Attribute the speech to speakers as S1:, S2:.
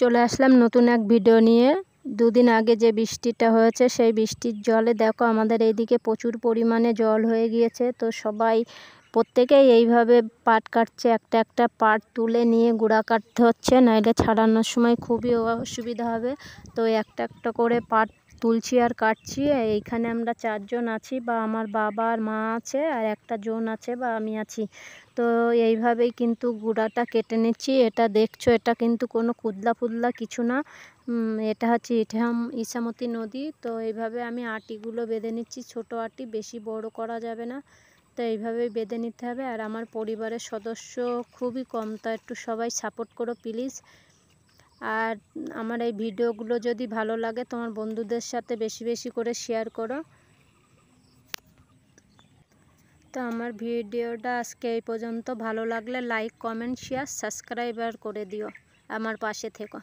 S1: চলে আসলাম নতুন এক ভিডিও নিয়ে দুদিন আগে যে বৃষ্টিটা হয়েছে সেই বৃষ্টির জলে দেখো আমাদের এইদিকে প্রচুর পরিমাণে জল হয়ে গিয়েছে তো সবাই প্রত্যেকেই এইভাবে পাট কাটছে একটা একটা পাট তুলে নিয়ে গুঁড়া কাটতে হচ্ছে নাইলে ছাড়ানোর সময় খুবই অসুবিধা হবে তো একটা একটা করে পাট তুলছি আর কাটছি এইখানে আমরা চারজন আছি বা আমার বাবা আর মা আছে আর একটা জন আছে বা আমি আছি তো এইভাবেই কিন্তু গুঁড়াটা কেটে নিচ্ছি এটা দেখছো এটা কিন্তু কোনো কুদলা ফুদলা কিছু না এটা হচ্ছে ইঠাম ইসামতি নদী তো এইভাবে আমি আটিগুলো বেঁধে নিচ্ছি ছোট আটি বেশি বড় করা যাবে না তো এইভাবেই বেঁধে নিতে হবে আর আমার পরিবারের সদস্য খুবই কম তো একটু সবাই সাপোর্ট করো প্লিজ আর আমার এই ভিডিওগুলো যদি ভালো লাগে তোমার বন্ধুদের সাথে বেশি বেশি করে শেয়ার করো তো আমার ভিডিওটা আজকে এই পর্যন্ত ভালো লাগলে লাইক কমেন্ট শেয়ার সাবস্ক্রাইব আর করে দিও আমার পাশে থেকো